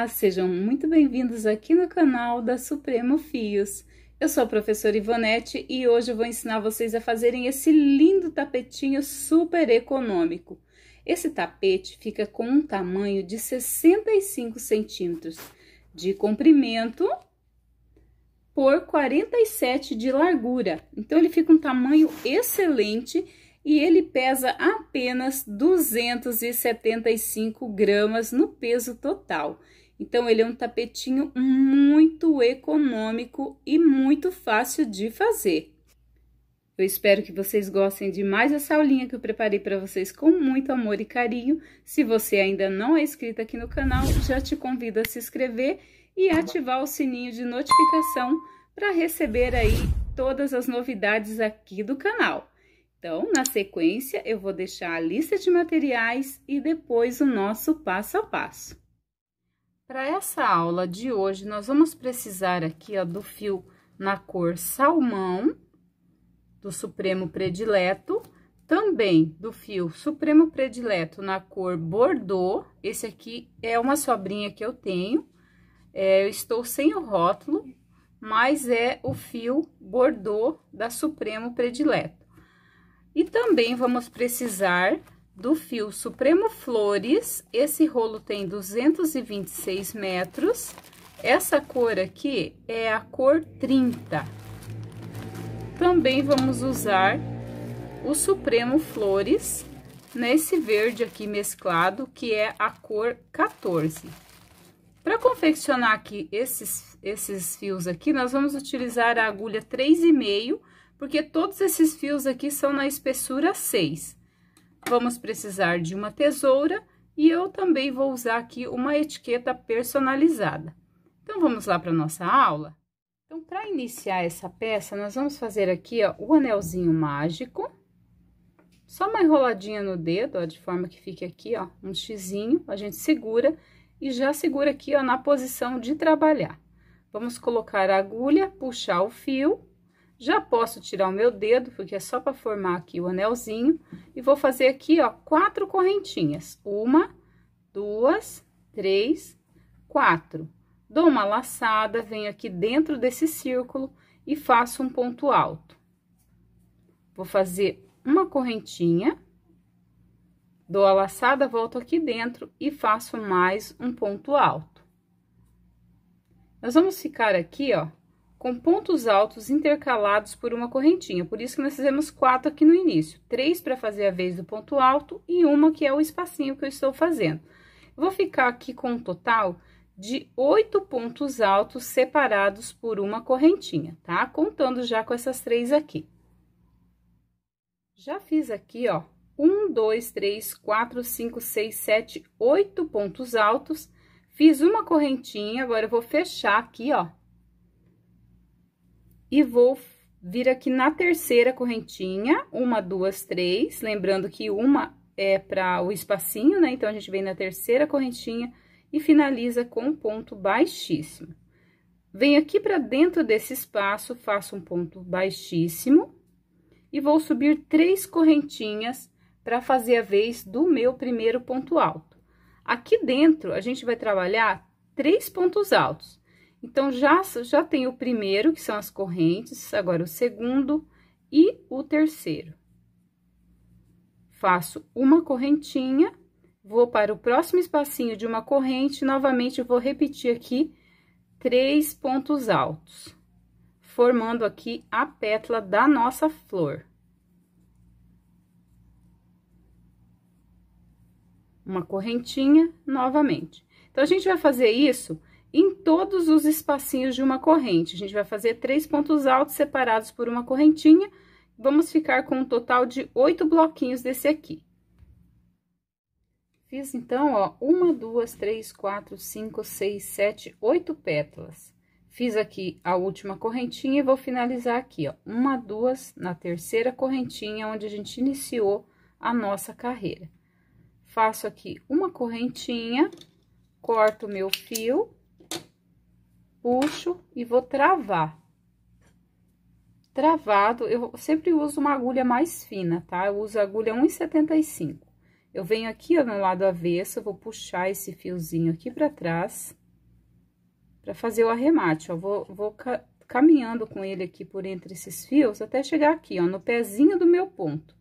Olá, sejam muito bem-vindos aqui no canal da Supremo Fios. Eu sou a professora Ivonete e hoje vou ensinar vocês a fazerem esse lindo tapetinho super econômico. Esse tapete fica com um tamanho de 65 centímetros de comprimento por 47 de largura. Então, ele fica um tamanho excelente e ele pesa apenas 275 gramas no peso total. Então, ele é um tapetinho muito econômico e muito fácil de fazer. Eu espero que vocês gostem de mais essa aulinha que eu preparei para vocês com muito amor e carinho. Se você ainda não é inscrito aqui no canal, já te convido a se inscrever e ativar o sininho de notificação para receber aí todas as novidades aqui do canal. Então, na sequência, eu vou deixar a lista de materiais e depois o nosso passo a passo. Para essa aula de hoje, nós vamos precisar aqui, ó, do fio na cor salmão, do Supremo Predileto, também do fio Supremo Predileto na cor bordô, esse aqui é uma sobrinha que eu tenho, é, eu estou sem o rótulo, mas é o fio bordô da Supremo Predileto. E também vamos precisar do fio Supremo Flores, esse rolo tem 226 metros. Essa cor aqui é a cor 30. Também vamos usar o Supremo Flores nesse verde aqui mesclado, que é a cor 14. Para confeccionar aqui esses, esses fios aqui, nós vamos utilizar a agulha 3,5, porque todos esses fios aqui são na espessura 6. Vamos precisar de uma tesoura e eu também vou usar aqui uma etiqueta personalizada. Então, vamos lá para nossa aula? Então, para iniciar essa peça, nós vamos fazer aqui, ó, o anelzinho mágico. Só uma enroladinha no dedo, ó, de forma que fique aqui, ó, um xizinho. A gente segura e já segura aqui, ó, na posição de trabalhar. Vamos colocar a agulha, puxar o fio já posso tirar o meu dedo, porque é só para formar aqui o anelzinho. E vou fazer aqui, ó, quatro correntinhas. Uma, duas, três, quatro. Dou uma laçada, venho aqui dentro desse círculo e faço um ponto alto. Vou fazer uma correntinha, dou a laçada, volto aqui dentro e faço mais um ponto alto. Nós vamos ficar aqui, ó, com pontos altos intercalados por uma correntinha. Por isso que nós fizemos quatro aqui no início. Três para fazer a vez do ponto alto e uma que é o espacinho que eu estou fazendo. vou ficar aqui com um total de oito pontos altos separados por uma correntinha, tá? Contando já com essas três aqui. Já fiz aqui, ó, um, dois, três, quatro, cinco, seis, sete, oito pontos altos. Fiz uma correntinha, agora eu vou fechar aqui, ó, e vou vir aqui na terceira correntinha, uma, duas, três, lembrando que uma é para o espacinho, né? Então, a gente vem na terceira correntinha e finaliza com um ponto baixíssimo. Venho aqui para dentro desse espaço, faço um ponto baixíssimo e vou subir três correntinhas para fazer a vez do meu primeiro ponto alto. Aqui dentro, a gente vai trabalhar três pontos altos. Então, já, já tem o primeiro, que são as correntes, agora o segundo e o terceiro. Faço uma correntinha, vou para o próximo espacinho de uma corrente, novamente vou repetir aqui três pontos altos, formando aqui a pétala da nossa flor. Uma correntinha novamente. Então, a gente vai fazer isso em todos os espacinhos de uma corrente. A gente vai fazer três pontos altos separados por uma correntinha. Vamos ficar com um total de oito bloquinhos desse aqui. Fiz, então, ó, uma, duas, três, quatro, cinco, seis, sete, oito pétalas. Fiz aqui a última correntinha e vou finalizar aqui, ó, uma, duas, na terceira correntinha, onde a gente iniciou a nossa carreira. Faço aqui uma correntinha, corto meu fio puxo e vou travar. Travado, eu sempre uso uma agulha mais fina, tá? Eu uso a agulha 1,75. Eu venho aqui, ó, no lado avesso, vou puxar esse fiozinho aqui pra trás, pra fazer o arremate, ó. Vou, vou ca caminhando com ele aqui por entre esses fios, até chegar aqui, ó, no pezinho do meu ponto.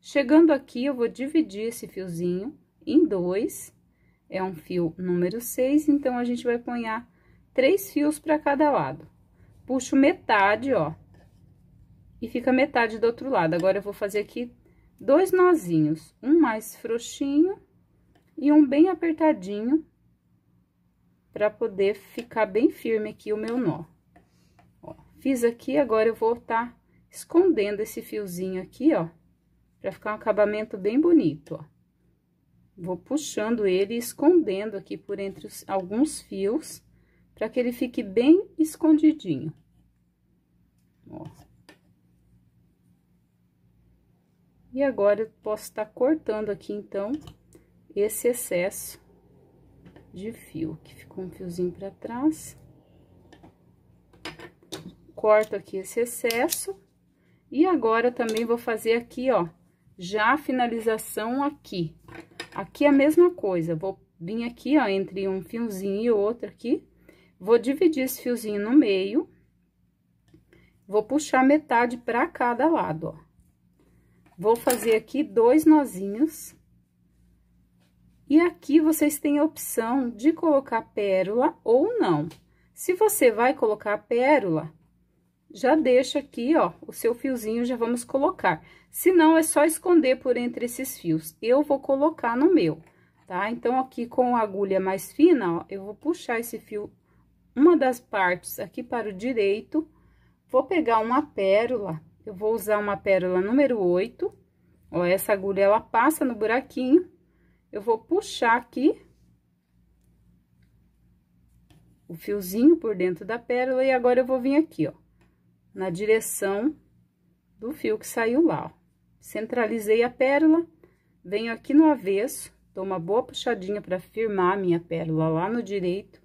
Chegando aqui, eu vou dividir esse fiozinho em dois, é um fio número 6, então, a gente vai ponhar três fios para cada lado. Puxo metade, ó, e fica metade do outro lado. Agora, eu vou fazer aqui dois nozinhos, um mais frouxinho e um bem apertadinho, para poder ficar bem firme aqui o meu nó. Ó, fiz aqui, agora eu vou estar tá escondendo esse fiozinho aqui, ó, para ficar um acabamento bem bonito, ó. Vou puxando ele e escondendo aqui por entre os, alguns fios para que ele fique bem escondidinho. Ó. E agora, eu posso estar tá cortando aqui, então, esse excesso de fio, que ficou um fiozinho para trás. Corto aqui esse excesso. E agora, também vou fazer aqui, ó, já a finalização aqui. Aqui é a mesma coisa, vou vir aqui, ó, entre um fiozinho e outro aqui, Vou dividir esse fiozinho no meio. Vou puxar metade para cada lado, ó. Vou fazer aqui dois nozinhos. E aqui vocês têm a opção de colocar pérola ou não. Se você vai colocar pérola, já deixa aqui, ó, o seu fiozinho já vamos colocar. Se não, é só esconder por entre esses fios. Eu vou colocar no meu, tá? Então, aqui com a agulha mais fina, ó, eu vou puxar esse fio uma das partes aqui para o direito, vou pegar uma pérola, eu vou usar uma pérola número 8, ó, essa agulha, ela passa no buraquinho, eu vou puxar aqui o fiozinho por dentro da pérola, e agora eu vou vir aqui, ó, na direção do fio que saiu lá, ó. Centralizei a pérola, venho aqui no avesso, dou uma boa puxadinha para firmar a minha pérola lá no direito,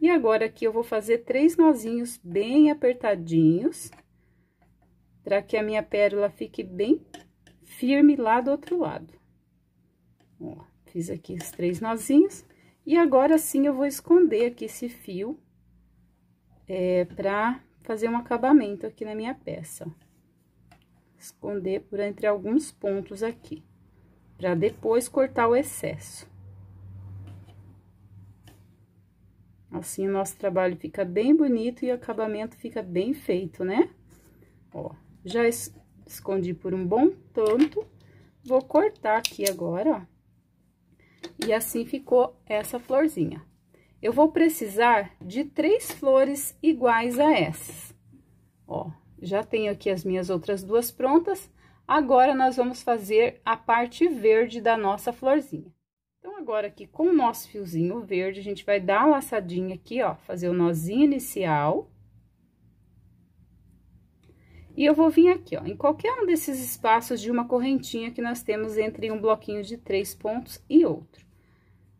e agora, aqui, eu vou fazer três nozinhos bem apertadinhos, para que a minha pérola fique bem firme lá do outro lado. Ó, fiz aqui os três nozinhos. E agora, sim, eu vou esconder aqui esse fio, é, fazer um acabamento aqui na minha peça. Esconder por entre alguns pontos aqui, para depois cortar o excesso. Assim, o nosso trabalho fica bem bonito e o acabamento fica bem feito, né? Ó, já es escondi por um bom tanto, vou cortar aqui agora, ó. E assim ficou essa florzinha. Eu vou precisar de três flores iguais a essas. Ó, já tenho aqui as minhas outras duas prontas. Agora, nós vamos fazer a parte verde da nossa florzinha. Então, agora aqui com o nosso fiozinho verde, a gente vai dar uma laçadinha aqui, ó, fazer o nozinho inicial. E eu vou vir aqui, ó, em qualquer um desses espaços de uma correntinha que nós temos entre um bloquinho de três pontos e outro.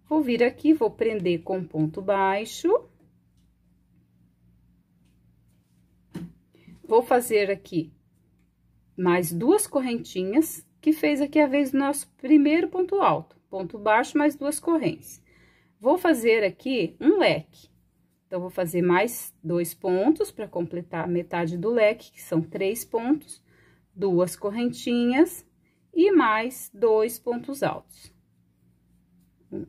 Vou vir aqui, vou prender com ponto baixo. Vou fazer aqui mais duas correntinhas, que fez aqui a vez do nosso primeiro ponto alto ponto baixo, mais duas correntes. Vou fazer aqui um leque. Então, vou fazer mais dois pontos para completar metade do leque, que são três pontos, duas correntinhas e mais dois pontos altos.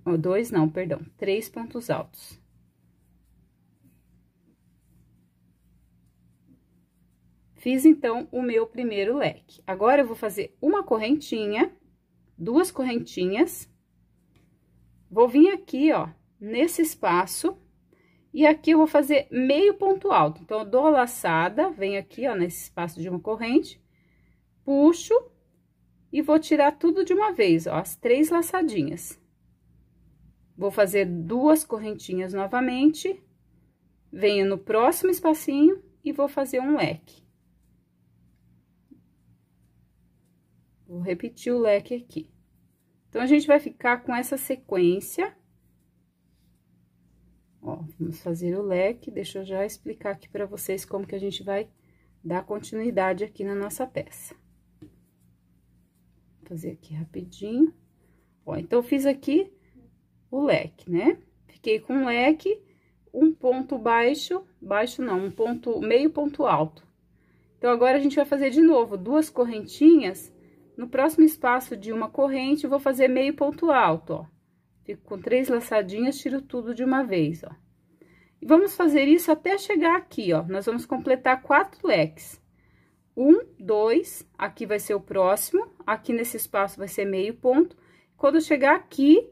Um, dois não, perdão, três pontos altos. Fiz, então, o meu primeiro leque. Agora, eu vou fazer uma correntinha duas correntinhas. Vou vir aqui, ó, nesse espaço, e aqui eu vou fazer meio ponto alto. Então, eu dou a laçada, venho aqui, ó, nesse espaço de uma corrente, puxo e vou tirar tudo de uma vez, ó, as três laçadinhas. Vou fazer duas correntinhas novamente, venho no próximo espacinho e vou fazer um leque. Vou repetir o leque aqui. Então, a gente vai ficar com essa sequência. Ó, vamos fazer o leque. Deixa eu já explicar aqui para vocês como que a gente vai dar continuidade aqui na nossa peça. Vou fazer aqui rapidinho. Ó, então, eu fiz aqui o leque, né? Fiquei com um leque, um ponto baixo, baixo não, um ponto, meio ponto alto. Então, agora a gente vai fazer de novo duas correntinhas no próximo espaço de uma corrente, vou fazer meio ponto alto, ó. Fico com três laçadinhas, tiro tudo de uma vez, ó. E vamos fazer isso até chegar aqui, ó. Nós vamos completar quatro leques. Um, dois, aqui vai ser o próximo, aqui nesse espaço vai ser meio ponto. Quando chegar aqui,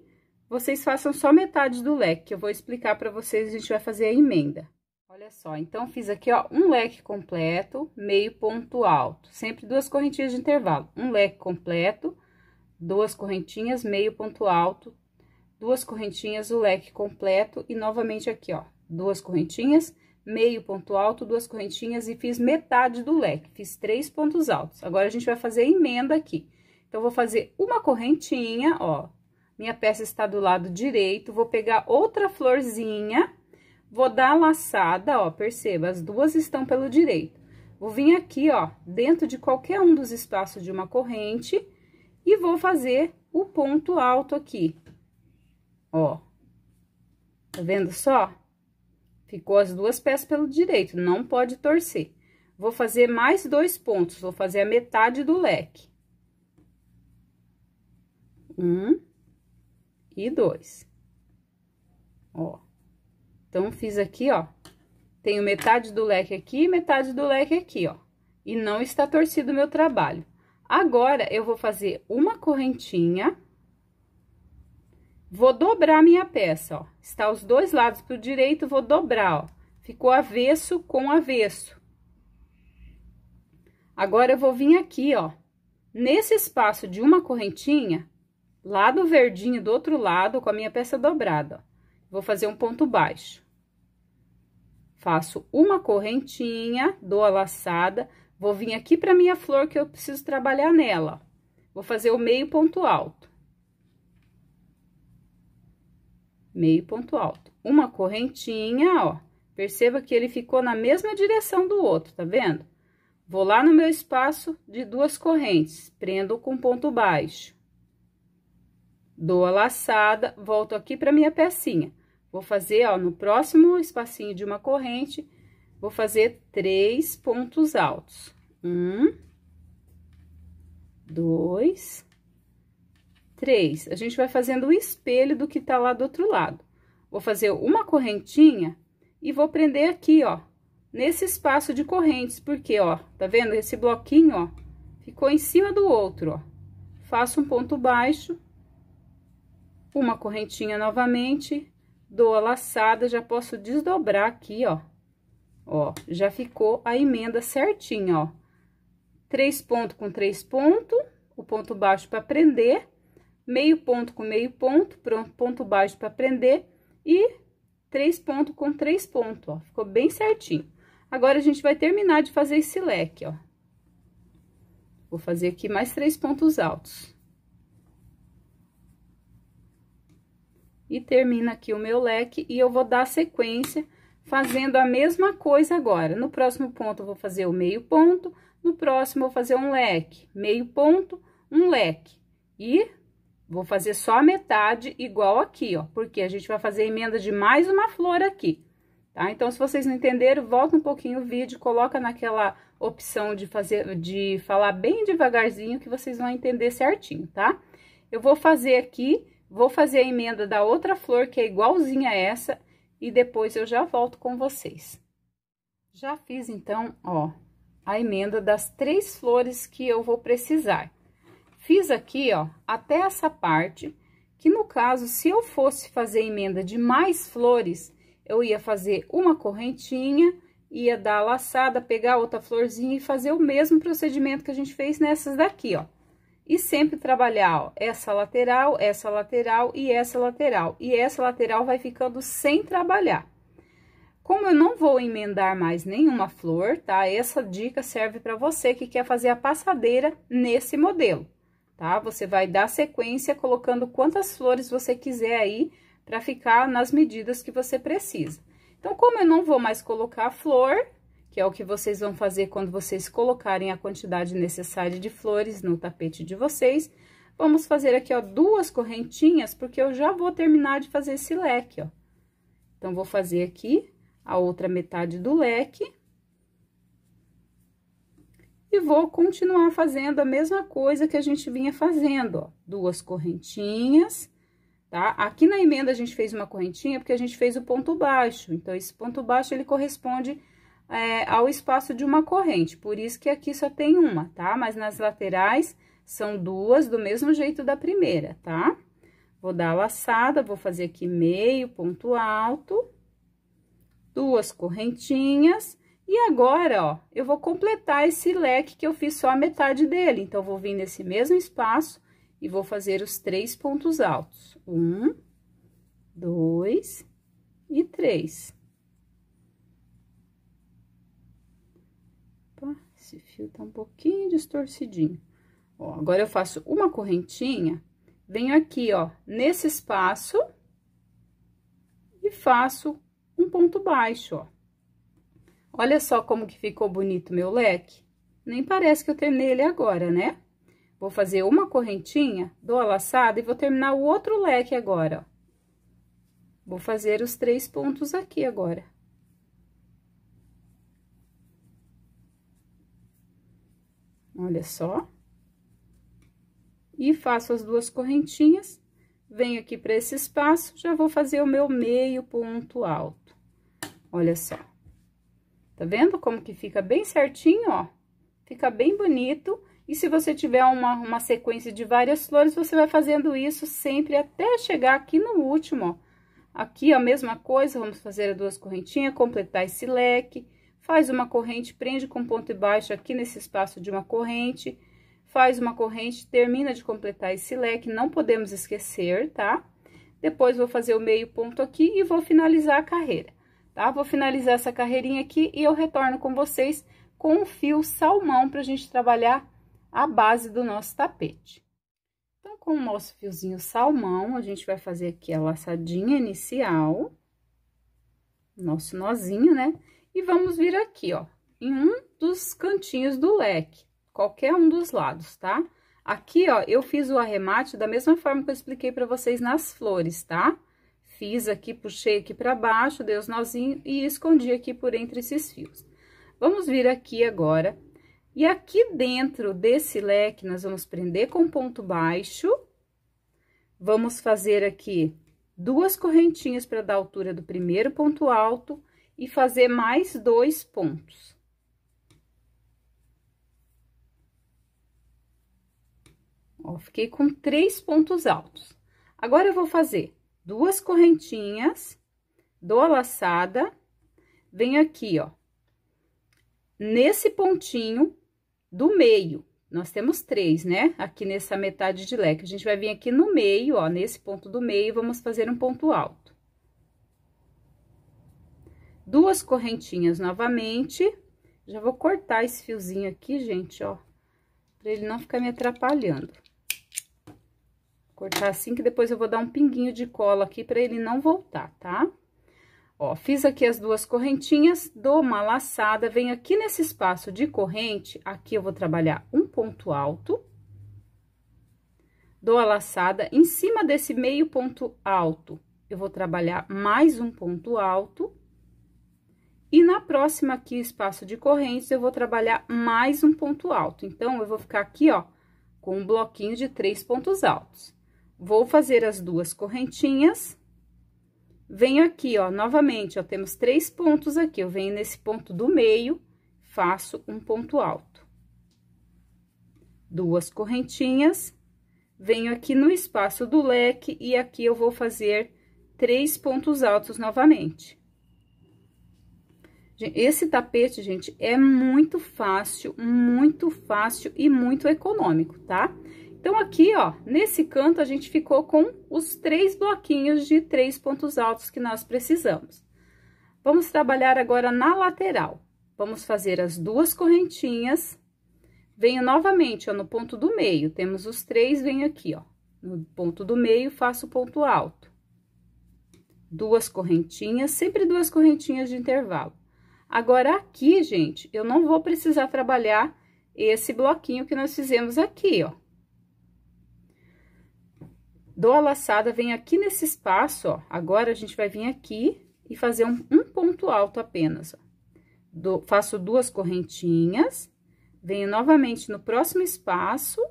vocês façam só metade do leque, que eu vou explicar para vocês, a gente vai fazer a emenda. Olha só, então fiz aqui, ó, um leque completo, meio ponto alto. Sempre duas correntinhas de intervalo. Um leque completo, duas correntinhas, meio ponto alto, duas correntinhas, o leque completo. E novamente aqui, ó, duas correntinhas, meio ponto alto, duas correntinhas e fiz metade do leque. Fiz três pontos altos. Agora, a gente vai fazer a emenda aqui. Então, vou fazer uma correntinha, ó. Minha peça está do lado direito, vou pegar outra florzinha Vou dar a laçada, ó, perceba, as duas estão pelo direito. Vou vir aqui, ó, dentro de qualquer um dos espaços de uma corrente e vou fazer o ponto alto aqui, ó. Tá vendo só? Ficou as duas peças pelo direito, não pode torcer. Vou fazer mais dois pontos, vou fazer a metade do leque. Um e dois. Ó. Então, fiz aqui, ó, tenho metade do leque aqui e metade do leque aqui, ó. E não está torcido o meu trabalho. Agora, eu vou fazer uma correntinha, vou dobrar minha peça, ó. Está os dois lados pro direito, vou dobrar, ó. Ficou avesso com avesso. Agora, eu vou vir aqui, ó, nesse espaço de uma correntinha, lado verdinho do outro lado, com a minha peça dobrada, ó. Vou fazer um ponto baixo faço uma correntinha, dou a laçada, vou vir aqui para minha flor que eu preciso trabalhar nela. Vou fazer o meio ponto alto. Meio ponto alto. Uma correntinha, ó. Perceba que ele ficou na mesma direção do outro, tá vendo? Vou lá no meu espaço de duas correntes, prendo com ponto baixo. Dou a laçada, volto aqui para minha pecinha. Vou fazer, ó, no próximo espacinho de uma corrente, vou fazer três pontos altos. Um, dois, três. A gente vai fazendo o espelho do que tá lá do outro lado. Vou fazer uma correntinha e vou prender aqui, ó, nesse espaço de correntes, porque, ó, tá vendo? Esse bloquinho, ó, ficou em cima do outro, ó. Faço um ponto baixo, uma correntinha novamente, dou a laçada, já posso desdobrar aqui, ó. Ó, já ficou a emenda certinha, ó. Três pontos com três pontos, o ponto baixo para prender, meio ponto com meio ponto, pronto, ponto baixo para prender e três pontos com três pontos, ó. Ficou bem certinho. Agora, a gente vai terminar de fazer esse leque, ó. Vou fazer aqui mais três pontos altos. E termina aqui o meu leque e eu vou dar sequência fazendo a mesma coisa agora. No próximo ponto, eu vou fazer o meio ponto, no próximo, eu vou fazer um leque, meio ponto, um leque. E vou fazer só a metade igual aqui, ó, porque a gente vai fazer emenda de mais uma flor aqui, tá? Então, se vocês não entenderam, volta um pouquinho o vídeo, coloca naquela opção de fazer, de falar bem devagarzinho que vocês vão entender certinho, tá? Eu vou fazer aqui Vou fazer a emenda da outra flor, que é igualzinha a essa, e depois eu já volto com vocês. Já fiz, então, ó, a emenda das três flores que eu vou precisar. Fiz aqui, ó, até essa parte, que no caso, se eu fosse fazer emenda de mais flores, eu ia fazer uma correntinha, ia dar a laçada, pegar outra florzinha e fazer o mesmo procedimento que a gente fez nessas daqui, ó. E sempre trabalhar ó, essa lateral, essa lateral e essa lateral. E essa lateral vai ficando sem trabalhar. Como eu não vou emendar mais nenhuma flor, tá? Essa dica serve para você que quer fazer a passadeira nesse modelo, tá? Você vai dar sequência colocando quantas flores você quiser aí para ficar nas medidas que você precisa. Então, como eu não vou mais colocar flor, que é o que vocês vão fazer quando vocês colocarem a quantidade necessária de flores no tapete de vocês. Vamos fazer aqui, ó, duas correntinhas, porque eu já vou terminar de fazer esse leque, ó. Então, vou fazer aqui a outra metade do leque. E vou continuar fazendo a mesma coisa que a gente vinha fazendo, ó. Duas correntinhas, tá? Aqui na emenda a gente fez uma correntinha porque a gente fez o ponto baixo. Então, esse ponto baixo, ele corresponde é, ao espaço de uma corrente, por isso que aqui só tem uma, tá? Mas nas laterais são duas do mesmo jeito da primeira, tá? Vou dar a laçada, vou fazer aqui meio ponto alto, duas correntinhas, e agora, ó, eu vou completar esse leque que eu fiz só a metade dele, então, vou vir nesse mesmo espaço e vou fazer os três pontos altos. Um, dois e três. esse fio tá um pouquinho distorcidinho. Ó, agora eu faço uma correntinha, venho aqui, ó, nesse espaço e faço um ponto baixo, ó. Olha só como que ficou bonito meu leque. Nem parece que eu terminei ele agora, né? Vou fazer uma correntinha, dou a laçada e vou terminar o outro leque agora, ó. Vou fazer os três pontos aqui agora. Olha só. E faço as duas correntinhas, venho aqui para esse espaço, já vou fazer o meu meio ponto alto. Olha só. Tá vendo como que fica bem certinho, ó? Fica bem bonito. E se você tiver uma, uma sequência de várias flores, você vai fazendo isso sempre até chegar aqui no último, ó. Aqui a mesma coisa, vamos fazer as duas correntinhas, completar esse leque faz uma corrente, prende com ponto e baixo aqui nesse espaço de uma corrente, faz uma corrente, termina de completar esse leque, não podemos esquecer, tá? Depois, vou fazer o meio ponto aqui e vou finalizar a carreira, tá? Vou finalizar essa carreirinha aqui e eu retorno com vocês com um fio salmão para a gente trabalhar a base do nosso tapete. Então, com o nosso fiozinho salmão, a gente vai fazer aqui a laçadinha inicial, nosso nozinho, né? E vamos vir aqui, ó, em um dos cantinhos do leque, qualquer um dos lados, tá? Aqui, ó, eu fiz o arremate da mesma forma que eu expliquei pra vocês nas flores, tá? Fiz aqui, puxei aqui pra baixo, dei os nozinhos e escondi aqui por entre esses fios. Vamos vir aqui agora. E aqui dentro desse leque, nós vamos prender com ponto baixo. Vamos fazer aqui duas correntinhas para dar altura do primeiro ponto alto e fazer mais dois pontos. Ó, fiquei com três pontos altos. Agora, eu vou fazer duas correntinhas, dou a laçada, venho aqui, ó, nesse pontinho do meio. Nós temos três, né? Aqui nessa metade de leque. A gente vai vir aqui no meio, ó, nesse ponto do meio, vamos fazer um ponto alto duas correntinhas novamente. Já vou cortar esse fiozinho aqui, gente, ó, pra ele não ficar me atrapalhando. Cortar assim, que depois eu vou dar um pinguinho de cola aqui pra ele não voltar, tá? Ó, fiz aqui as duas correntinhas, dou uma laçada, venho aqui nesse espaço de corrente, aqui eu vou trabalhar um ponto alto. Dou a laçada, em cima desse meio ponto alto, eu vou trabalhar mais um ponto alto e na próxima aqui, espaço de correntes, eu vou trabalhar mais um ponto alto. Então, eu vou ficar aqui, ó, com um bloquinho de três pontos altos. Vou fazer as duas correntinhas. Venho aqui, ó, novamente, ó, temos três pontos aqui. Eu venho nesse ponto do meio, faço um ponto alto. Duas correntinhas. Venho aqui no espaço do leque e aqui eu vou fazer três pontos altos novamente esse tapete, gente, é muito fácil, muito fácil e muito econômico, tá? Então, aqui, ó, nesse canto, a gente ficou com os três bloquinhos de três pontos altos que nós precisamos. Vamos trabalhar agora na lateral. Vamos fazer as duas correntinhas. Venho novamente, ó, no ponto do meio, temos os três, venho aqui, ó, no ponto do meio, faço ponto alto. Duas correntinhas, sempre duas correntinhas de intervalo. Agora, aqui, gente, eu não vou precisar trabalhar esse bloquinho que nós fizemos aqui, ó. Dou a laçada, vem aqui nesse espaço, ó. Agora, a gente vai vir aqui e fazer um, um ponto alto apenas, ó. Do, faço duas correntinhas, venho novamente no próximo espaço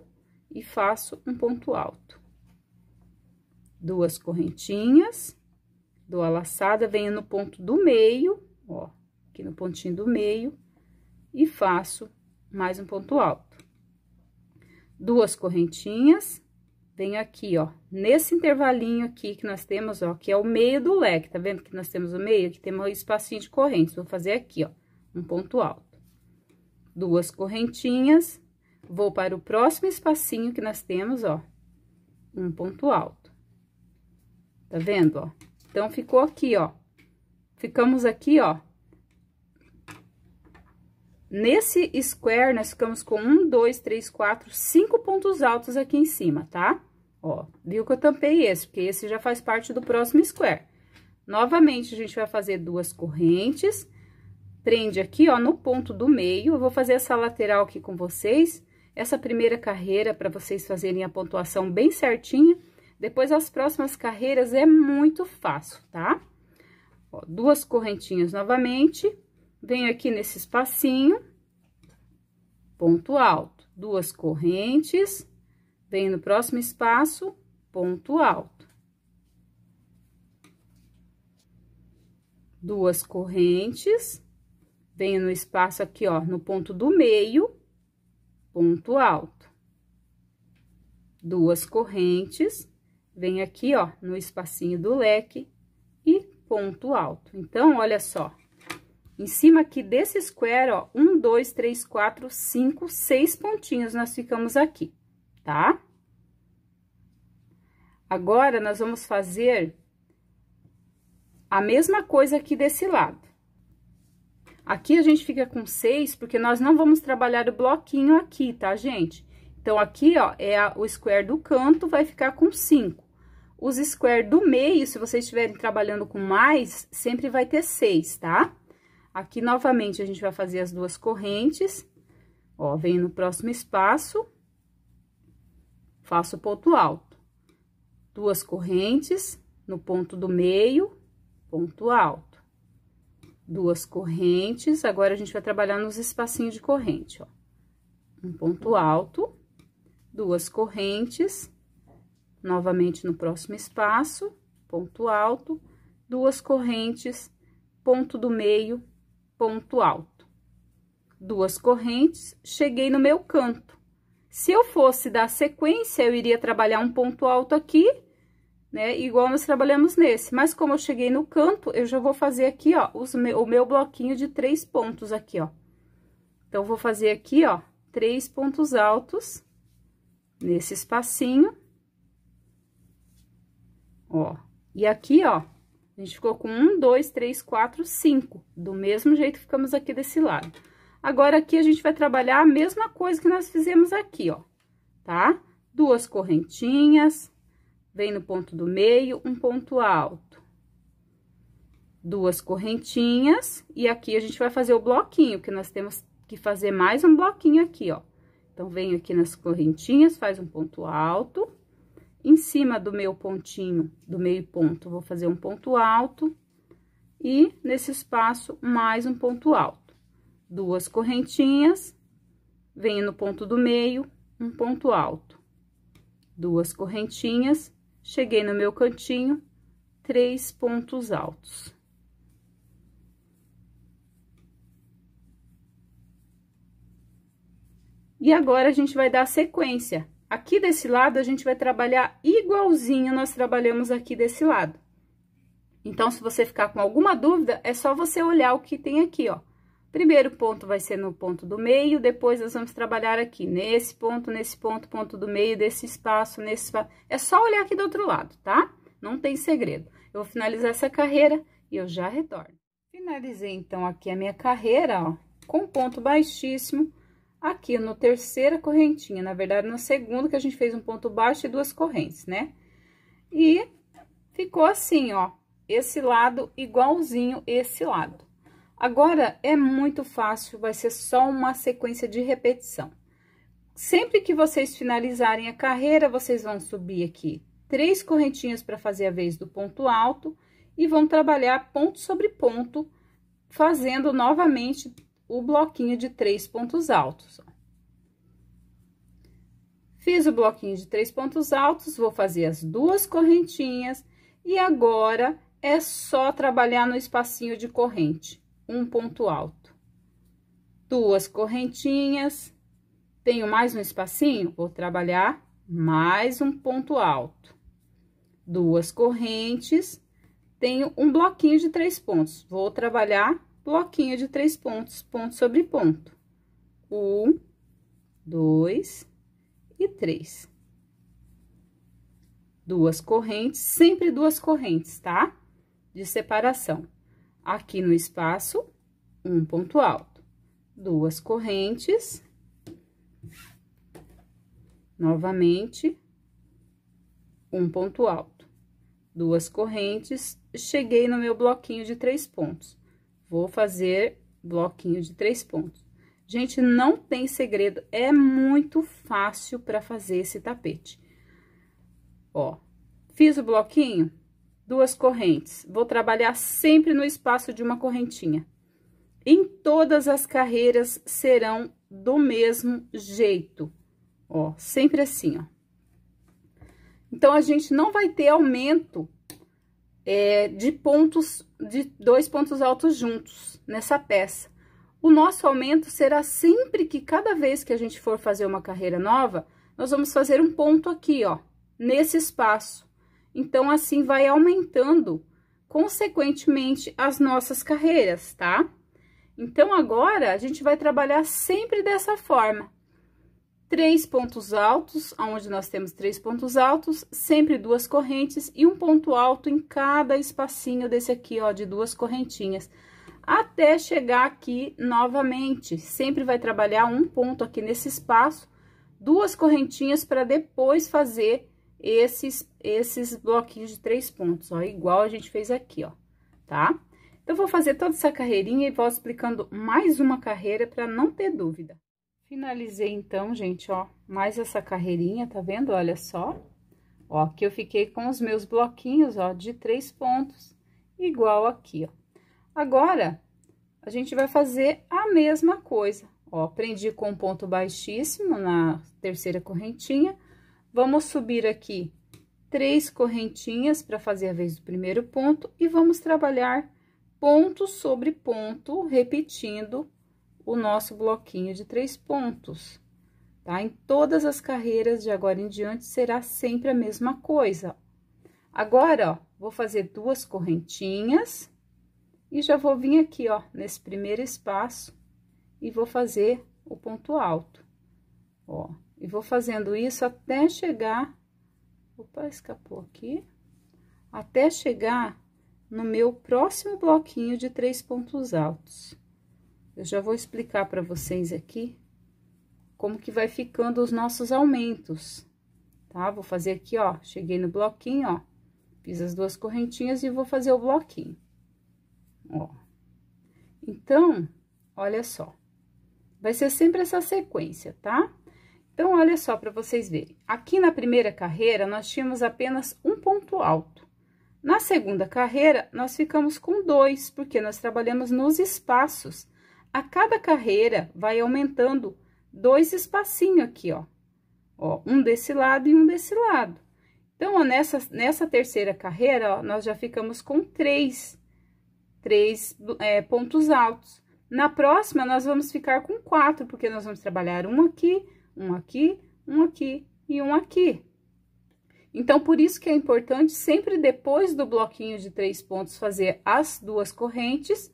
e faço um ponto alto. Duas correntinhas, dou a laçada, venho no ponto do meio, ó, aqui no pontinho do meio, e faço mais um ponto alto. Duas correntinhas, venho aqui, ó, nesse intervalinho aqui que nós temos, ó, que é o meio do leque, tá vendo que nós temos o meio? Aqui tem um espacinho de correntes, vou fazer aqui, ó, um ponto alto. Duas correntinhas, vou para o próximo espacinho que nós temos, ó, um ponto alto. Tá vendo, ó? Então, ficou aqui, ó. Ficamos aqui, ó, Nesse square, nós ficamos com um, dois, três, quatro, cinco pontos altos aqui em cima, tá? Ó, viu que eu tampei esse, porque esse já faz parte do próximo square. Novamente, a gente vai fazer duas correntes, prende aqui, ó, no ponto do meio. Eu vou fazer essa lateral aqui com vocês, essa primeira carreira, para vocês fazerem a pontuação bem certinha. Depois, as próximas carreiras é muito fácil, tá? Ó, duas correntinhas novamente, venho aqui nesse espacinho, ponto alto, duas correntes, venho no próximo espaço, ponto alto. Duas correntes, venho no espaço aqui, ó, no ponto do meio, ponto alto. Duas correntes, venho aqui, ó, no espacinho do leque e ponto alto. Então, olha só, em cima aqui desse square, ó, um, dois, três, quatro, cinco, seis pontinhos nós ficamos aqui, tá? Agora, nós vamos fazer a mesma coisa aqui desse lado. Aqui a gente fica com seis, porque nós não vamos trabalhar o bloquinho aqui, tá, gente? Então, aqui, ó, é a, o square do canto, vai ficar com cinco. Os square do meio, se vocês estiverem trabalhando com mais, sempre vai ter seis, tá? Tá? Aqui, novamente, a gente vai fazer as duas correntes. Ó, venho no próximo espaço, faço ponto alto. Duas correntes no ponto do meio, ponto alto. Duas correntes, agora a gente vai trabalhar nos espacinhos de corrente, ó. Um ponto alto, duas correntes, novamente no próximo espaço, ponto alto, duas correntes, ponto do meio, ponto alto. Duas correntes, cheguei no meu canto. Se eu fosse dar sequência, eu iria trabalhar um ponto alto aqui, né? Igual nós trabalhamos nesse. Mas como eu cheguei no canto, eu já vou fazer aqui, ó, me o meu bloquinho de três pontos aqui, ó. Então, vou fazer aqui, ó, três pontos altos nesse espacinho. Ó, e aqui, ó, a gente ficou com um, dois, três, quatro, cinco. Do mesmo jeito ficamos aqui desse lado. Agora, aqui, a gente vai trabalhar a mesma coisa que nós fizemos aqui, ó. Tá? Duas correntinhas, vem no ponto do meio, um ponto alto. Duas correntinhas, e aqui a gente vai fazer o bloquinho, que nós temos que fazer mais um bloquinho aqui, ó. Então, vem aqui nas correntinhas, faz um ponto alto em cima do meu pontinho, do meio ponto, vou fazer um ponto alto e nesse espaço mais um ponto alto. Duas correntinhas, venho no ponto do meio, um ponto alto. Duas correntinhas, cheguei no meu cantinho, três pontos altos. E agora, a gente vai dar sequência Aqui desse lado, a gente vai trabalhar igualzinho nós trabalhamos aqui desse lado. Então, se você ficar com alguma dúvida, é só você olhar o que tem aqui, ó. Primeiro ponto vai ser no ponto do meio, depois nós vamos trabalhar aqui nesse ponto, nesse ponto, ponto do meio, desse espaço, nesse espaço. É só olhar aqui do outro lado, tá? Não tem segredo. Eu vou finalizar essa carreira e eu já retorno. Finalizei, então, aqui a minha carreira, ó, com ponto baixíssimo aqui no terceira correntinha, na verdade, na segunda que a gente fez um ponto baixo e duas correntes, né? E ficou assim, ó, esse lado igualzinho esse lado. Agora, é muito fácil, vai ser só uma sequência de repetição. Sempre que vocês finalizarem a carreira, vocês vão subir aqui três correntinhas para fazer a vez do ponto alto e vão trabalhar ponto sobre ponto, fazendo novamente o bloquinho de três pontos altos. Fiz o bloquinho de três pontos altos, vou fazer as duas correntinhas e agora é só trabalhar no espacinho de corrente, um ponto alto. Duas correntinhas, tenho mais um espacinho, vou trabalhar mais um ponto alto. Duas correntes, tenho um bloquinho de três pontos, vou trabalhar bloquinho de três pontos, ponto sobre ponto. Um, dois e três. Duas correntes, sempre duas correntes, tá? De separação. Aqui no espaço, um ponto alto. Duas correntes. Novamente, um ponto alto. Duas correntes, cheguei no meu bloquinho de três pontos Vou fazer bloquinho de três pontos. Gente, não tem segredo, é muito fácil para fazer esse tapete. Ó, fiz o bloquinho, duas correntes. Vou trabalhar sempre no espaço de uma correntinha. Em todas as carreiras serão do mesmo jeito. Ó, sempre assim, ó. Então, a gente não vai ter aumento é, de pontos, de dois pontos altos juntos nessa peça. O nosso aumento será sempre que cada vez que a gente for fazer uma carreira nova, nós vamos fazer um ponto aqui, ó, nesse espaço. Então, assim, vai aumentando, consequentemente, as nossas carreiras, tá? Então, agora, a gente vai trabalhar sempre dessa forma três pontos altos, onde nós temos três pontos altos, sempre duas correntes e um ponto alto em cada espacinho desse aqui, ó, de duas correntinhas, até chegar aqui novamente. Sempre vai trabalhar um ponto aqui nesse espaço, duas correntinhas para depois fazer esses, esses bloquinhos de três pontos, ó, igual a gente fez aqui, ó, tá? Então, vou fazer toda essa carreirinha e vou explicando mais uma carreira para não ter dúvida. Finalizei então, gente, ó, mais essa carreirinha, tá vendo? Olha só. Ó, aqui eu fiquei com os meus bloquinhos, ó, de três pontos, igual aqui, ó. Agora, a gente vai fazer a mesma coisa, ó, prendi com um ponto baixíssimo na terceira correntinha, vamos subir aqui três correntinhas para fazer a vez do primeiro ponto e vamos trabalhar ponto sobre ponto, repetindo o nosso bloquinho de três pontos, tá? Em todas as carreiras de agora em diante, será sempre a mesma coisa. Agora, ó, vou fazer duas correntinhas e já vou vir aqui, ó, nesse primeiro espaço e vou fazer o ponto alto, ó. E vou fazendo isso até chegar... Opa, escapou aqui. Até chegar no meu próximo bloquinho de três pontos altos. Eu já vou explicar para vocês aqui como que vai ficando os nossos aumentos, tá? Vou fazer aqui, ó, cheguei no bloquinho, ó, fiz as duas correntinhas e vou fazer o bloquinho, ó. Então, olha só, vai ser sempre essa sequência, tá? Então, olha só para vocês verem. Aqui na primeira carreira, nós tínhamos apenas um ponto alto. Na segunda carreira, nós ficamos com dois, porque nós trabalhamos nos espaços a cada carreira, vai aumentando dois espacinhos aqui, ó. Ó, um desse lado e um desse lado. Então, ó, nessa, nessa terceira carreira, ó, nós já ficamos com três, três é, pontos altos. Na próxima, nós vamos ficar com quatro, porque nós vamos trabalhar um aqui, um aqui, um aqui e um aqui. Então, por isso que é importante sempre depois do bloquinho de três pontos fazer as duas correntes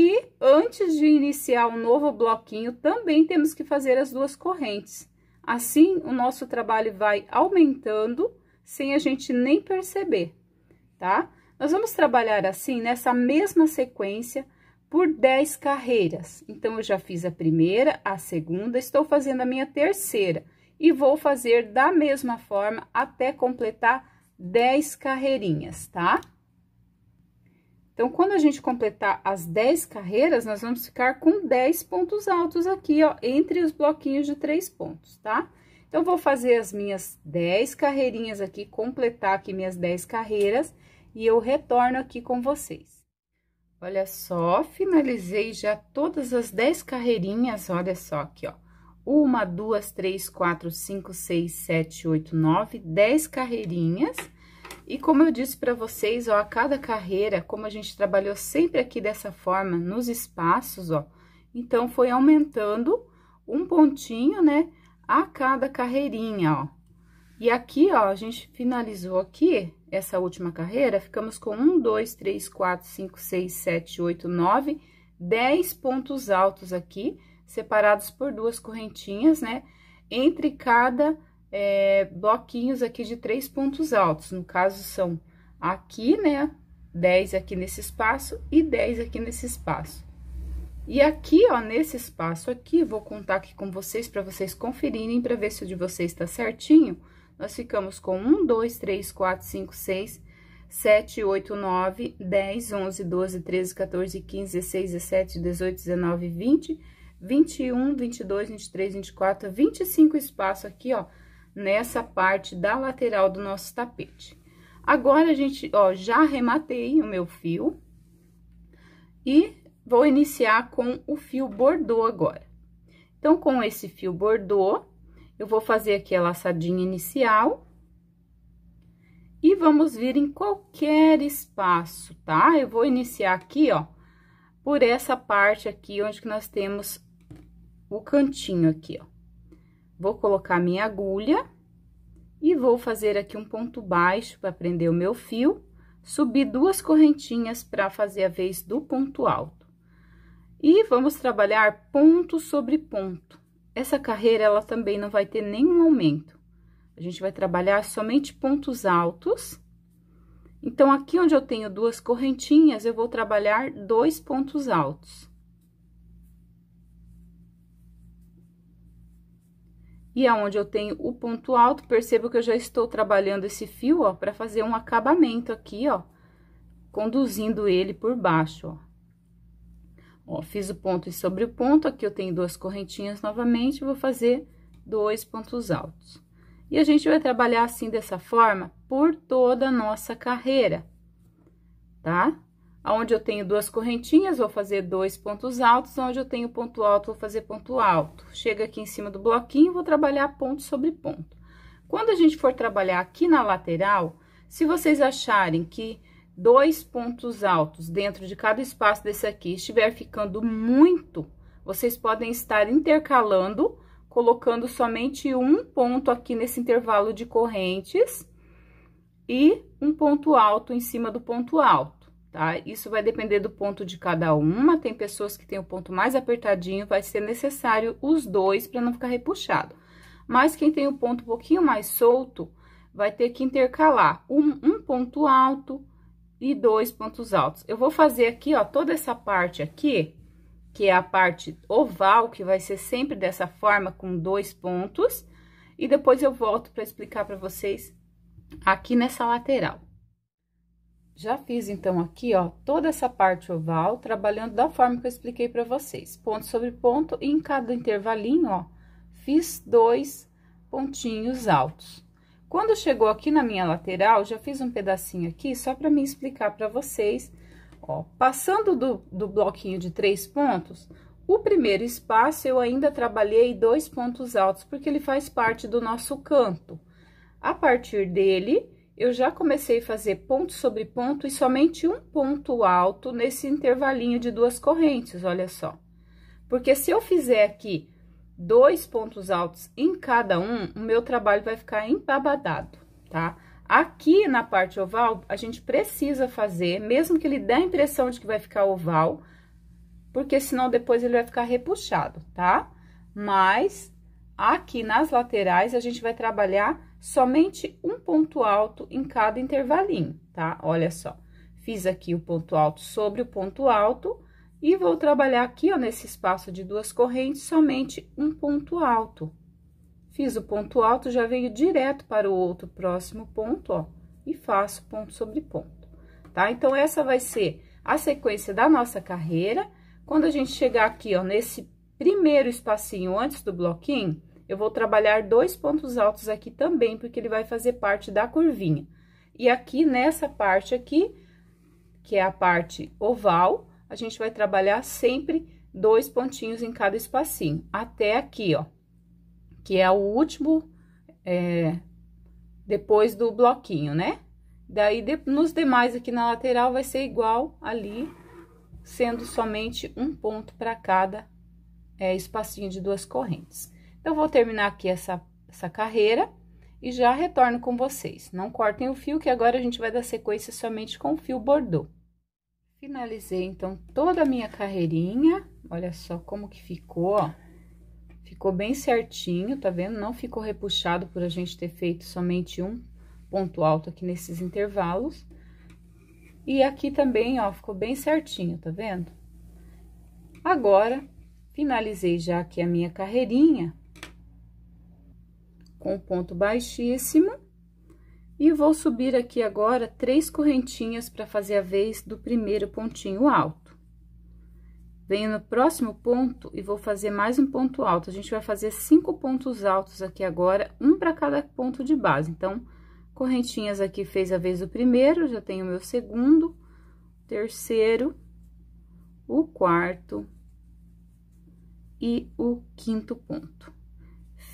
e antes de iniciar um novo bloquinho, também temos que fazer as duas correntes. Assim, o nosso trabalho vai aumentando sem a gente nem perceber, tá? Nós vamos trabalhar assim, nessa mesma sequência, por 10 carreiras. Então, eu já fiz a primeira, a segunda, estou fazendo a minha terceira. E vou fazer da mesma forma até completar 10 carreirinhas, tá? Tá? Então, quando a gente completar as 10 carreiras, nós vamos ficar com 10 pontos altos aqui, ó, entre os bloquinhos de 3 pontos, tá? Então, vou fazer as minhas 10 carreirinhas aqui, completar aqui minhas 10 carreiras, e eu retorno aqui com vocês. Olha só, finalizei já todas as 10 carreirinhas, olha só aqui, ó. Uma, duas, três, quatro, cinco, seis, sete, oito, nove, dez carreirinhas. E como eu disse para vocês, ó, a cada carreira, como a gente trabalhou sempre aqui dessa forma, nos espaços, ó, então, foi aumentando um pontinho, né, a cada carreirinha, ó. E aqui, ó, a gente finalizou aqui essa última carreira, ficamos com um, dois, três, quatro, cinco, seis, sete, oito, nove, dez pontos altos aqui, separados por duas correntinhas, né, entre cada é, bloquinhos aqui de três pontos altos. No caso, são aqui, né? 10 aqui nesse espaço e 10 aqui nesse espaço. E aqui, ó, nesse espaço aqui, vou contar aqui com vocês para vocês conferirem para ver se o de vocês tá certinho. Nós ficamos com 1, 2, 3, 4, 5, 6, 7, 8, 9, 10, 11, 12, 13, 14, 15, 16, 17, 18, 19, 20, 21, 22, 23, 24, 25 espaço aqui, ó, nessa parte da lateral do nosso tapete. Agora, a gente, ó, já arrematei o meu fio e vou iniciar com o fio bordô agora. Então, com esse fio bordô, eu vou fazer aqui a laçadinha inicial. E vamos vir em qualquer espaço, tá? Eu vou iniciar aqui, ó, por essa parte aqui, onde que nós temos o cantinho aqui, ó. Vou colocar minha agulha e vou fazer aqui um ponto baixo para prender o meu fio, subir duas correntinhas para fazer a vez do ponto alto. E vamos trabalhar ponto sobre ponto. Essa carreira, ela também não vai ter nenhum aumento. A gente vai trabalhar somente pontos altos. Então, aqui onde eu tenho duas correntinhas, eu vou trabalhar dois pontos altos. E aonde é eu tenho o ponto alto, percebo que eu já estou trabalhando esse fio, ó, para fazer um acabamento aqui, ó, conduzindo ele por baixo, ó. Ó, fiz o ponto e sobre o ponto, aqui eu tenho duas correntinhas novamente, vou fazer dois pontos altos. E a gente vai trabalhar assim, dessa forma, por toda a nossa carreira, tá? Onde eu tenho duas correntinhas, vou fazer dois pontos altos. Onde eu tenho ponto alto, vou fazer ponto alto. Chega aqui em cima do bloquinho, vou trabalhar ponto sobre ponto. Quando a gente for trabalhar aqui na lateral, se vocês acharem que dois pontos altos dentro de cada espaço desse aqui estiver ficando muito, vocês podem estar intercalando, colocando somente um ponto aqui nesse intervalo de correntes e um ponto alto em cima do ponto alto tá? Isso vai depender do ponto de cada uma, tem pessoas que tem o ponto mais apertadinho, vai ser necessário os dois para não ficar repuxado. Mas quem tem o ponto um pouquinho mais solto, vai ter que intercalar um, um ponto alto e dois pontos altos. Eu vou fazer aqui, ó, toda essa parte aqui, que é a parte oval, que vai ser sempre dessa forma, com dois pontos. E depois eu volto para explicar para vocês aqui nessa lateral. Já fiz, então, aqui, ó, toda essa parte oval, trabalhando da forma que eu expliquei para vocês. Ponto sobre ponto, e em cada intervalinho, ó, fiz dois pontinhos altos. Quando chegou aqui na minha lateral, já fiz um pedacinho aqui, só para me explicar para vocês, ó. Passando do, do bloquinho de três pontos, o primeiro espaço eu ainda trabalhei dois pontos altos, porque ele faz parte do nosso canto. A partir dele eu já comecei a fazer ponto sobre ponto e somente um ponto alto nesse intervalinho de duas correntes, olha só. Porque se eu fizer aqui dois pontos altos em cada um, o meu trabalho vai ficar empabadado, tá? Aqui na parte oval, a gente precisa fazer, mesmo que ele dê a impressão de que vai ficar oval, porque senão depois ele vai ficar repuxado, tá? Mas, aqui nas laterais, a gente vai trabalhar somente um ponto alto em cada intervalinho, tá? Olha só, fiz aqui o ponto alto sobre o ponto alto e vou trabalhar aqui, ó, nesse espaço de duas correntes, somente um ponto alto. Fiz o ponto alto, já venho direto para o outro próximo ponto, ó, e faço ponto sobre ponto, tá? Então, essa vai ser a sequência da nossa carreira. Quando a gente chegar aqui, ó, nesse primeiro espacinho antes do bloquinho, eu vou trabalhar dois pontos altos aqui também, porque ele vai fazer parte da curvinha. E aqui, nessa parte aqui, que é a parte oval, a gente vai trabalhar sempre dois pontinhos em cada espacinho, até aqui, ó, que é o último, é, depois do bloquinho, né? Daí, de, nos demais aqui na lateral, vai ser igual ali, sendo somente um ponto para cada é, espacinho de duas correntes. Então, eu vou terminar aqui essa, essa carreira e já retorno com vocês. Não cortem o fio, que agora a gente vai dar sequência somente com o fio bordô. Finalizei, então, toda a minha carreirinha. Olha só como que ficou, ó. Ficou bem certinho, tá vendo? Não ficou repuxado por a gente ter feito somente um ponto alto aqui nesses intervalos. E aqui também, ó, ficou bem certinho, tá vendo? Agora, finalizei já aqui a minha carreirinha, com ponto baixíssimo. E vou subir aqui agora três correntinhas para fazer a vez do primeiro pontinho alto. Venho no próximo ponto e vou fazer mais um ponto alto. A gente vai fazer cinco pontos altos aqui agora, um para cada ponto de base. Então, correntinhas aqui fez a vez do primeiro, já tenho o meu segundo, terceiro, o quarto e o quinto ponto.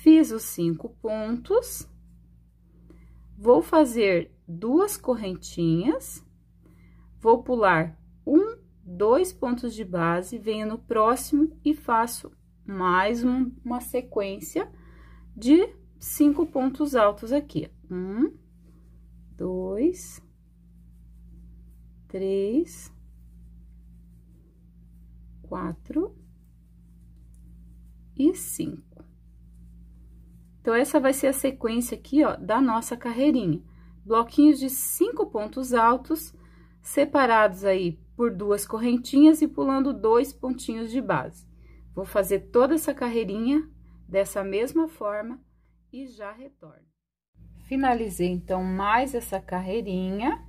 Fiz os cinco pontos. Vou fazer duas correntinhas. Vou pular um, dois pontos de base, venho no próximo e faço mais um, uma sequência de cinco pontos altos aqui. Um, dois, três, quatro e cinco. Então, essa vai ser a sequência aqui, ó, da nossa carreirinha. Bloquinhos de cinco pontos altos, separados aí por duas correntinhas e pulando dois pontinhos de base. Vou fazer toda essa carreirinha dessa mesma forma e já retorno. Finalizei, então, mais essa carreirinha.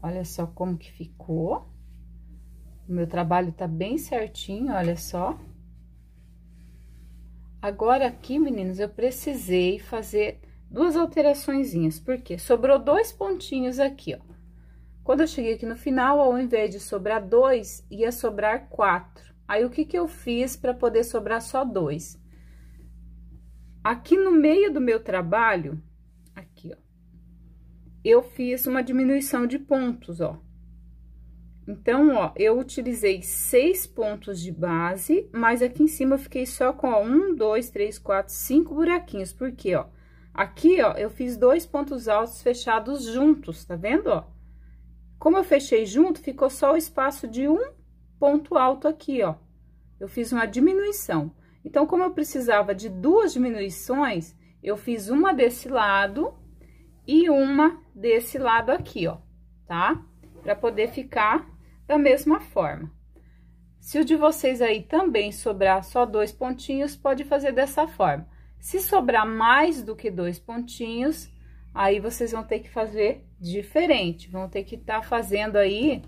Olha só como que ficou. O meu trabalho tá bem certinho, olha só. Agora, aqui, meninos, eu precisei fazer duas alteraçõezinhas, porque sobrou dois pontinhos aqui, ó. Quando eu cheguei aqui no final, ao invés de sobrar dois, ia sobrar quatro. Aí, o que que eu fiz para poder sobrar só dois? Aqui no meio do meu trabalho, aqui, ó, eu fiz uma diminuição de pontos, ó. Então, ó, eu utilizei seis pontos de base, mas aqui em cima eu fiquei só com, ó, um, dois, três, quatro, cinco buraquinhos, porque, ó, aqui, ó, eu fiz dois pontos altos fechados juntos, tá vendo, ó? Como eu fechei junto, ficou só o espaço de um ponto alto aqui, ó. Eu fiz uma diminuição. Então, como eu precisava de duas diminuições, eu fiz uma desse lado e uma desse lado aqui, ó, tá? Pra poder ficar da mesma forma. Se o de vocês aí também sobrar só dois pontinhos, pode fazer dessa forma. Se sobrar mais do que dois pontinhos, aí vocês vão ter que fazer diferente, vão ter que estar tá fazendo aí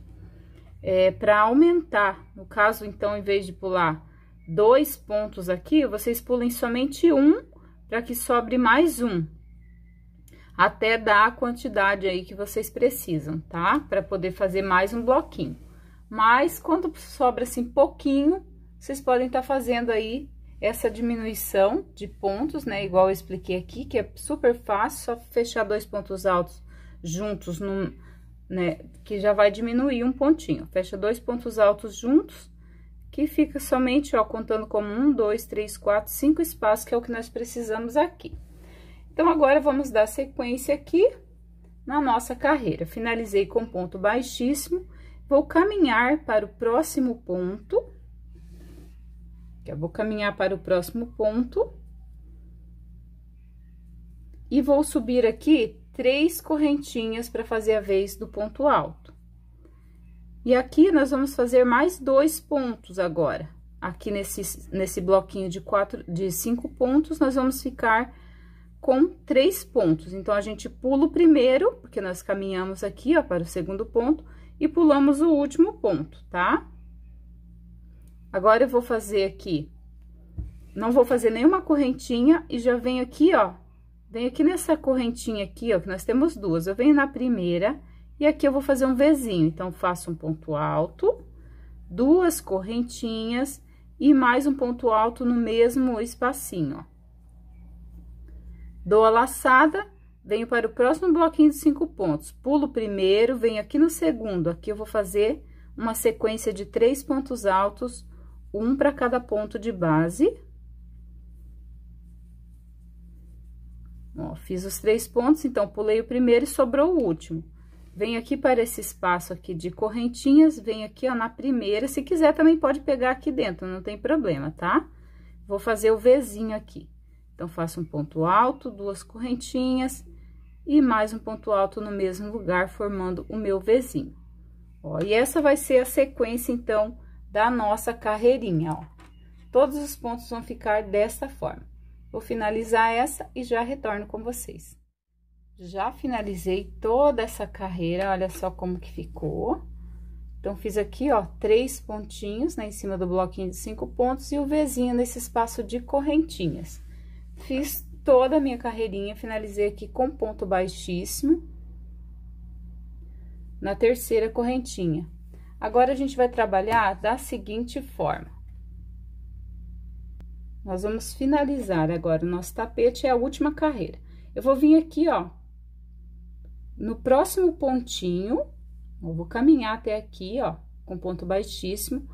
é, para aumentar. No caso, então, em vez de pular dois pontos aqui, vocês pulem somente um para que sobre mais um, até dar a quantidade aí que vocês precisam, tá? Para poder fazer mais um bloquinho. Mas quando sobra assim pouquinho, vocês podem estar tá fazendo aí essa diminuição de pontos, né? Igual eu expliquei aqui, que é super fácil, só fechar dois pontos altos juntos, num, né? Que já vai diminuir um pontinho. Fecha dois pontos altos juntos, que fica somente, ó, contando como um, dois, três, quatro, cinco espaços, que é o que nós precisamos aqui. Então, agora, vamos dar sequência aqui na nossa carreira. Finalizei com ponto baixíssimo vou caminhar para o próximo ponto. Eu vou caminhar para o próximo ponto. E vou subir aqui três correntinhas para fazer a vez do ponto alto. E aqui, nós vamos fazer mais dois pontos agora. Aqui nesse, nesse bloquinho de quatro, de cinco pontos, nós vamos ficar com três pontos. Então, a gente pula o primeiro, porque nós caminhamos aqui, ó, para o segundo ponto e pulamos o último ponto, tá? Agora, eu vou fazer aqui, não vou fazer nenhuma correntinha e já venho aqui, ó, venho aqui nessa correntinha aqui, ó, que nós temos duas, eu venho na primeira e aqui eu vou fazer um Vzinho, então, faço um ponto alto, duas correntinhas e mais um ponto alto no mesmo espacinho, ó. Dou a laçada venho para o próximo bloquinho de cinco pontos, pulo o primeiro, venho aqui no segundo, aqui eu vou fazer uma sequência de três pontos altos, um para cada ponto de base. Ó, fiz os três pontos, então, pulei o primeiro e sobrou o último. Venho aqui para esse espaço aqui de correntinhas, venho aqui, ó, na primeira. Se quiser, também pode pegar aqui dentro, não tem problema, tá? Vou fazer o Vzinho aqui. Então, faço um ponto alto, duas correntinhas, e mais um ponto alto no mesmo lugar, formando o meu vizinho. Ó, e essa vai ser a sequência, então, da nossa carreirinha, ó. Todos os pontos vão ficar dessa forma. Vou finalizar essa e já retorno com vocês. Já finalizei toda essa carreira, olha só como que ficou. Então, fiz aqui, ó, três pontinhos, né, em cima do bloquinho de cinco pontos e o Vzinho nesse espaço de correntinhas. Fiz toda a minha carreirinha, finalizei aqui com ponto baixíssimo. Na terceira correntinha. Agora, a gente vai trabalhar da seguinte forma. Nós vamos finalizar agora o nosso tapete, é a última carreira. Eu vou vir aqui, ó, no próximo pontinho, eu vou caminhar até aqui, ó, com ponto baixíssimo.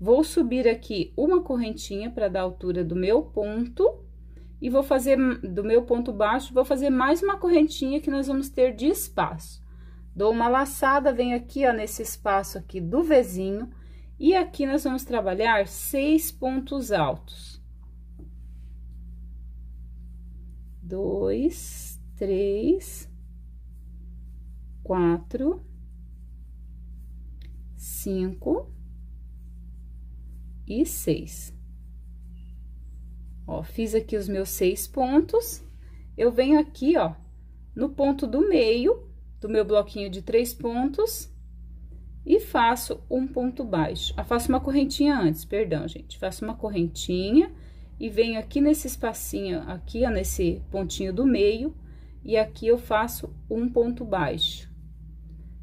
Vou subir aqui uma correntinha para dar a altura do meu ponto e vou fazer do meu ponto baixo, vou fazer mais uma correntinha que nós vamos ter de espaço. Dou uma laçada, venho aqui, ó, nesse espaço aqui do vizinho, e aqui nós vamos trabalhar seis pontos altos. Dois, três, quatro, cinco e seis. Ó, fiz aqui os meus seis pontos, eu venho aqui, ó, no ponto do meio do meu bloquinho de três pontos e faço um ponto baixo. Ah, faço uma correntinha antes, perdão, gente. Faço uma correntinha e venho aqui nesse espacinho aqui, ó, nesse pontinho do meio, e aqui eu faço um ponto baixo.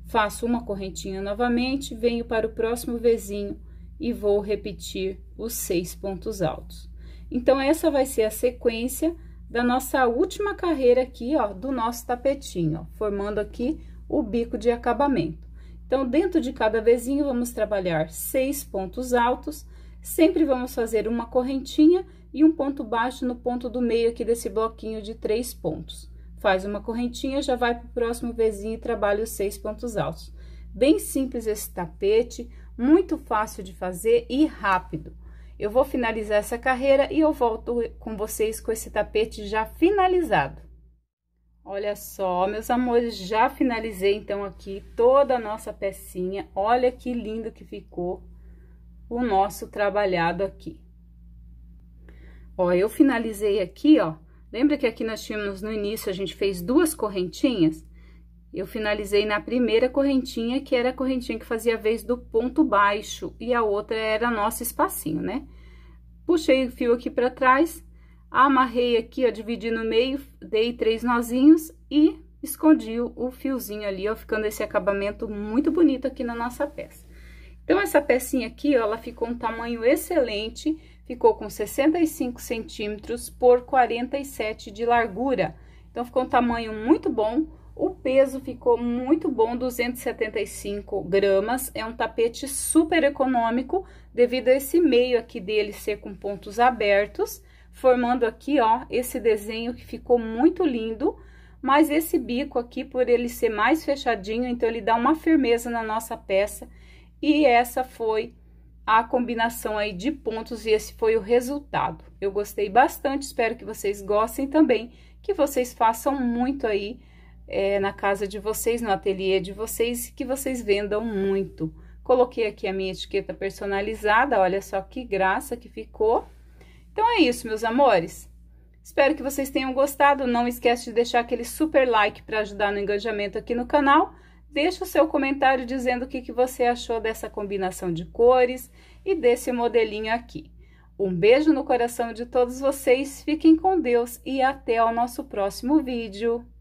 Faço uma correntinha novamente, venho para o próximo vizinho e vou repetir os seis pontos altos. Então, essa vai ser a sequência da nossa última carreira aqui, ó, do nosso tapetinho, ó, formando aqui o bico de acabamento. Então, dentro de cada vezinho, vamos trabalhar seis pontos altos, sempre vamos fazer uma correntinha e um ponto baixo no ponto do meio aqui desse bloquinho de três pontos. Faz uma correntinha, já vai para o próximo vezinho e trabalha os seis pontos altos. Bem simples esse tapete, muito fácil de fazer e rápido. Eu vou finalizar essa carreira e eu volto com vocês com esse tapete já finalizado. Olha só, meus amores, já finalizei então aqui toda a nossa pecinha. Olha que lindo que ficou o nosso trabalhado aqui. Ó, eu finalizei aqui, ó. Lembra que aqui nós tínhamos no início, a gente fez duas correntinhas? Eu finalizei na primeira correntinha, que era a correntinha que fazia a vez do ponto baixo, e a outra era nosso espacinho, né? Puxei o fio aqui para trás, amarrei aqui, ó, dividi no meio, dei três nozinhos e escondi o fiozinho ali, ó, ficando esse acabamento muito bonito aqui na nossa peça. Então, essa pecinha aqui, ó, ela ficou um tamanho excelente, ficou com 65 centímetros por 47 de largura. Então, ficou um tamanho muito bom, o peso ficou muito bom, 275 gramas, é um tapete super econômico, devido a esse meio aqui dele ser com pontos abertos, formando aqui, ó, esse desenho que ficou muito lindo, mas esse bico aqui, por ele ser mais fechadinho, então ele dá uma firmeza na nossa peça, e essa foi a combinação aí de pontos e esse foi o resultado. Eu gostei bastante, espero que vocês gostem também, que vocês façam muito aí é, na casa de vocês, no ateliê de vocês, que vocês vendam muito. Coloquei aqui a minha etiqueta personalizada, olha só que graça que ficou. Então, é isso, meus amores. Espero que vocês tenham gostado. Não esquece de deixar aquele super like para ajudar no engajamento aqui no canal. Deixe o seu comentário dizendo o que, que você achou dessa combinação de cores e desse modelinho aqui. Um beijo no coração de todos vocês, fiquem com Deus e até o nosso próximo vídeo.